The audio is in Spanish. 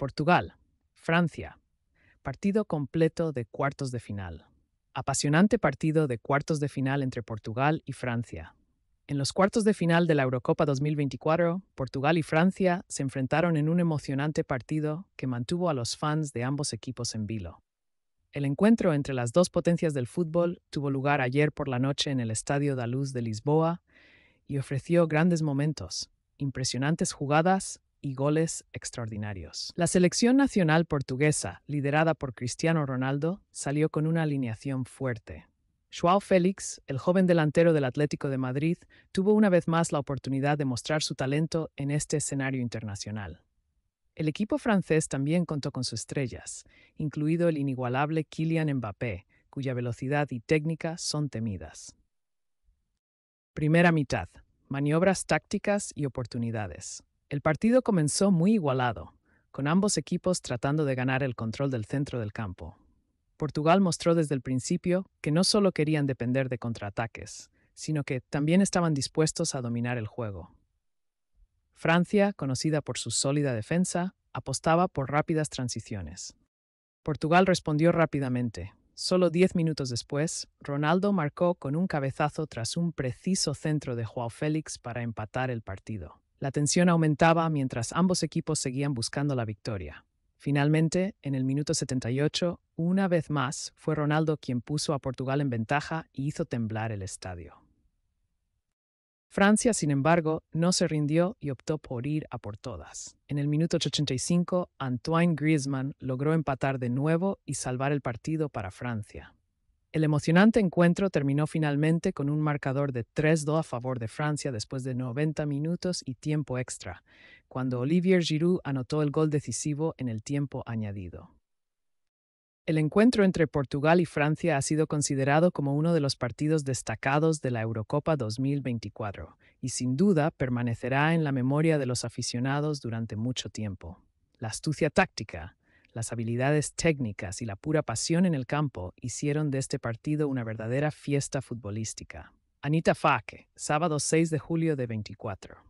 Portugal, Francia. Partido completo de cuartos de final. Apasionante partido de cuartos de final entre Portugal y Francia. En los cuartos de final de la Eurocopa 2024, Portugal y Francia se enfrentaron en un emocionante partido que mantuvo a los fans de ambos equipos en vilo. El encuentro entre las dos potencias del fútbol tuvo lugar ayer por la noche en el Estadio da Luz de Lisboa y ofreció grandes momentos, impresionantes jugadas y goles extraordinarios. La selección nacional portuguesa, liderada por Cristiano Ronaldo, salió con una alineación fuerte. Joao Félix, el joven delantero del Atlético de Madrid, tuvo una vez más la oportunidad de mostrar su talento en este escenario internacional. El equipo francés también contó con sus estrellas, incluido el inigualable Kylian Mbappé, cuya velocidad y técnica son temidas. Primera mitad. Maniobras tácticas y oportunidades. El partido comenzó muy igualado, con ambos equipos tratando de ganar el control del centro del campo. Portugal mostró desde el principio que no solo querían depender de contraataques, sino que también estaban dispuestos a dominar el juego. Francia, conocida por su sólida defensa, apostaba por rápidas transiciones. Portugal respondió rápidamente. Solo diez minutos después, Ronaldo marcó con un cabezazo tras un preciso centro de Joao Félix para empatar el partido. La tensión aumentaba mientras ambos equipos seguían buscando la victoria. Finalmente, en el minuto 78, una vez más, fue Ronaldo quien puso a Portugal en ventaja y hizo temblar el estadio. Francia, sin embargo, no se rindió y optó por ir a por todas. En el minuto 85, Antoine Griezmann logró empatar de nuevo y salvar el partido para Francia. El emocionante encuentro terminó finalmente con un marcador de 3-2 a favor de Francia después de 90 minutos y tiempo extra, cuando Olivier Giroud anotó el gol decisivo en el tiempo añadido. El encuentro entre Portugal y Francia ha sido considerado como uno de los partidos destacados de la Eurocopa 2024 y sin duda permanecerá en la memoria de los aficionados durante mucho tiempo. La astucia táctica, las habilidades técnicas y la pura pasión en el campo hicieron de este partido una verdadera fiesta futbolística. Anita Faque, sábado 6 de julio de 24.